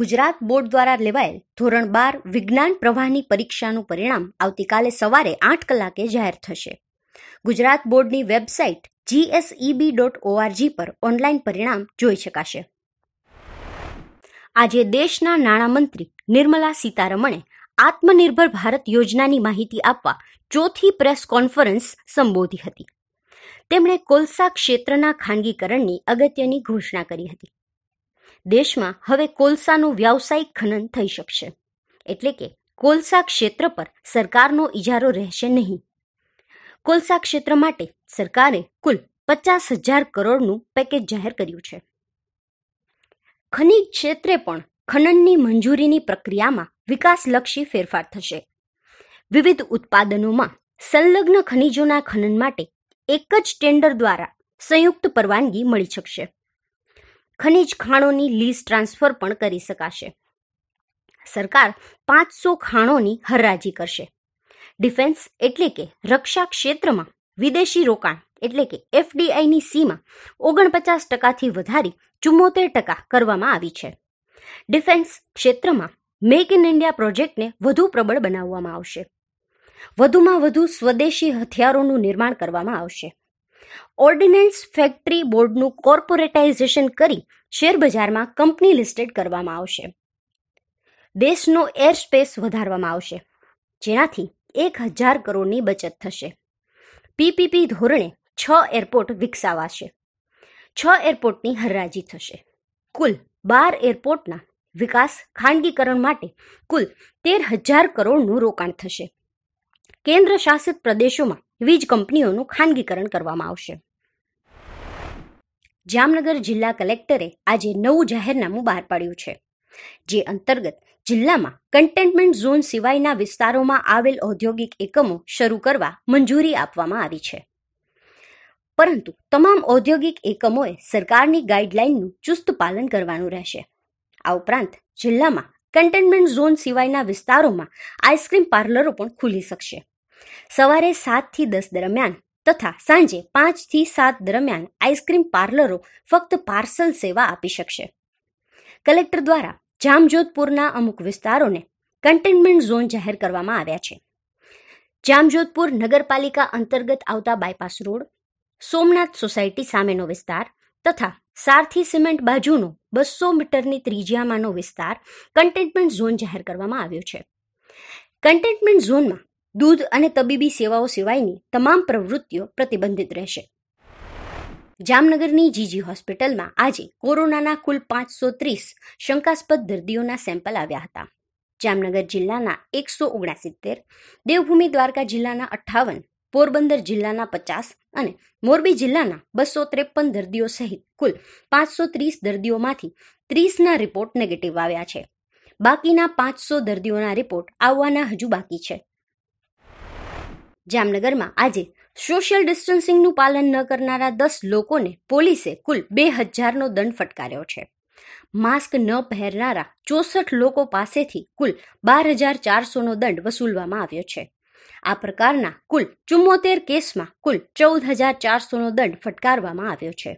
Gujarat board દ્વારા લેવાયેલ ધોરણ બાર વિજ્ઞાન પ્રવાહની પરીક્ષાનું પરિણામ આવતીકાલે સવારે આઠ કલાકે જાહેર થશે ગુજરાત બોર્ડની વેબસાઇટ જીએસઈબી ડોટ ઓઆરજી પર ઓનલાઈન પરિણામ જોઈ શકાશે આજે દેશના નાણામંત્રી નિર્મલા સીતારમણે આત્મનિર્ભર ભારત યોજનાની માહિતી આપવા ચોથી પ્રેસ કોન્ફરન્સ સંબોધી હતી તેમણે કોલસા ક્ષેત્રના ખાનગીકરણની અગત્યની ઘોષણા કરી હતી દેશમાં હવે કોલસાનું વ્યાવસાયિક ખનન થઈ શકશે એટલે કે કોલસા ક્ષેત્ર પર સરકારનો ઇજારો રહેશે નહીં કોલસા ક્ષેત્ર માટે સરકારે કુલ પચાસ હજાર કરોડનું પેકેજ જાહેર કર્યું છે ખનિજ ક્ષેત્રે પણ ખનનની મંજૂરીની પ્રક્રિયામાં વિકાસલક્ષી ફેરફાર થશે વિવિધ ઉત્પાદનોમાં સંલગ્ન ખનિજોના ખનન માટે એક જ ટેન્ડર દ્વારા સંયુક્ત પરવાનગી મળી શકશે ખનિજ ખાણોની લીઝ ટ્રાન્સફર પણ કરી શકાશે સરકાર પાંચસો ખાણોની હરરાજી કરશે ડિફેન્સ એટલે કે રક્ષા ક્ષેત્રમાં વિદેશી રોકાણ એટલે કે એફડીઆઈની સીમા ઓગણપચાસ ટકાથી વધારી ચુમ્મોતેર ટકા કરવામાં આવી છે ડિફેન્સ ક્ષેત્રમાં મેક ઇન ઇન્ડિયા પ્રોજેક્ટને વધુ પ્રબળ બનાવવામાં આવશે વધુમાં વધુ સ્વદેશી હથિયારોનું નિર્માણ કરવામાં આવશે ઓર્ડિનન્સ ફેક્ટરી બોર્ડનું કોર્પોરેટાઇઝેશન કરી શેરબજારમાં કંપની લિસ્ટેડ કરવામાં આવશે દેશનો એર સ્પેસ વધારવામાં આવશે જેનાથી એક હજાર કરોડની બચત થશે પીપીપી ધોરણે છ એરપોર્ટ વિકસાવાશે છ એરપોર્ટની હરરાજી થશે કુલ બાર એરપોર્ટના વિકાસ ખાનગીકરણ માટે કુલ તેર હજાર કરોડનું રોકાણ થશે કેન્દ્ર શાસિત પ્રદેશોમાં વીજ કંપનીઓનું ખાનગીકરણ કરવામાં આવશે જામનગર જિલ્લા કલેક્ટરે આજે નવું જાહેરનામું બહાર પાડ્યું છે જે અંતર્ગત જિલ્લામાં કન્ટેનમેન્ટ ઝોન સિવાયના વિસ્તારોમાં આવેલ ઔદ્યોગિક એકમો શરૂ કરવા મંજૂરી આપવામાં આવી છે પરંતુ તમામ ઔદ્યોગિક એકમોએ સરકારની ગાઈડલાઇનનું ચુસ્ત પાલન કરવાનું રહેશે આ ઉપરાંત જિલ્લામાં કન્ટેનમેન્ટ ઝોન સિવાયના વિસ્તારોમાં આઈસ્ક્રીમ પાર્લરો પણ ખુલી શકશે સવારે સાતથી દસ દરમિયાન તથા સાંજે પાંચથી સાત દરમિયાન આઈસ્ક્રીમ પાર્લરો ફક્ત પાર્સલ સેવા આપી શકશે કલેક્ટર દ્વારા જામજોધપુરના અમુક વિસ્તારોને કન્ટેનમેન્ટ ઝોન જાહેર કરવામાં આવ્યા છે જામજોધપુર નગરપાલિકા અંતર્ગત આવતા બાયપાસ રોડ સોમનાથ સોસાયટી સામેનો વિસ્તાર તથા સારથી સિમેન્ટ બાજુનો બસો મીટરની ત્રિજ્યામાંનો વિસ્તાર કન્ટેનમેન્ટ ઝોન જાહેર કરવામાં આવ્યો છે કન્ટેનમેન્ટ ઝોનમાં દૂધ અને તબીબી સેવાઓ સિવાયની તમામ પ્રવૃત્તિઓ પ્રતિબંધિત રહેશે જામનગરની જીજી હોસ્પિટલમાં આજે કોરોનાના કુલ પાંચસો ત્રીસ શંકાસ્પદ દર્દીઓના સેમ્પલ આવ્યા હતા જામનગર જિલ્લાના એકસો ઓગણસિત્તેર દેવભૂમિ દ્વારકા જિલ્લાના અઠ્ઠાવન પોરબંદર જિલ્લાના પચાસ અને મોરબી જિલ્લાના બસો ત્રેપન દર્દીઓ સહિત કુલ પાંચસો ત્રીસ દર્દીઓમાંથી ત્રીસના રિપોર્ટ નેગેટિવ આવ્યા છે બાકીના પાંચસો દર્દીઓના રિપોર્ટ આવવાના હજુ બાકી છે જામનગરમાં આજે સોશિયલ ડિસ્ટન્સિંગનું પાલન ન કરનારા દસ લોકોને પોલીસે કુલ બે હજારનો દંડ ફટકાર્યો છે માસ્ક ન પહેરનારા ચોસઠ લોકો પાસેથી કુલ બાર હજાર ચારસોનો દંડ વસૂલવામાં આવ્યો છે આ પ્રકારના કુલ ચુમ્મોતેર કેસમાં કુલ ચૌદ હજાર ચારસોનો દંડ ફટકારવામાં આવ્યો છે